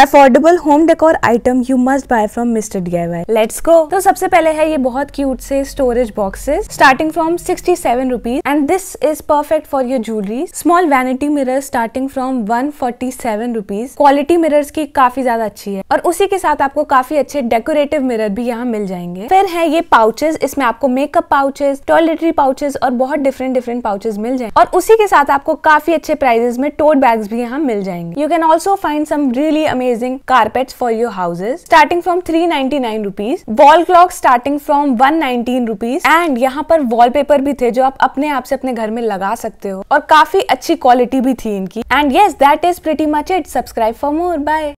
affordable home decor item you must buy from mister DIY let's go तो सबसे पहले है ये बहुत क्यूट से storage boxes starting from sixty seven rupees and this is perfect for your jewellery small vanity mirror starting from one forty seven rupees quality mirror की काफी ज्यादा अच्छी है और उसी के साथ आपको काफी अच्छे डेकोरेटिव मिरर भी यहाँ मिल जाएंगे फिर है ये पाउचेस इसमें आपको मेकअप पाउचेस टॉयलेटरी पाउचेस और बहुत डिफरेंट डिफरेंट पाउचेस मिल जाएंगे और उसी के साथ आपको काफी अच्छे प्राइजेस में टोट बैग्स भी यहाँ मिल जाएंगे you can also find some really amazing amazing carpets for your houses starting from 399 rupees wall clock starting from 119 rupees and यहाँ पर वॉलपेपर भी थे जो आप अपने आप से अपने घर में लगा सकते हो और काफी अच्छी क्वालिटी भी थी इनकी and yes that is pretty much it subscribe for more bye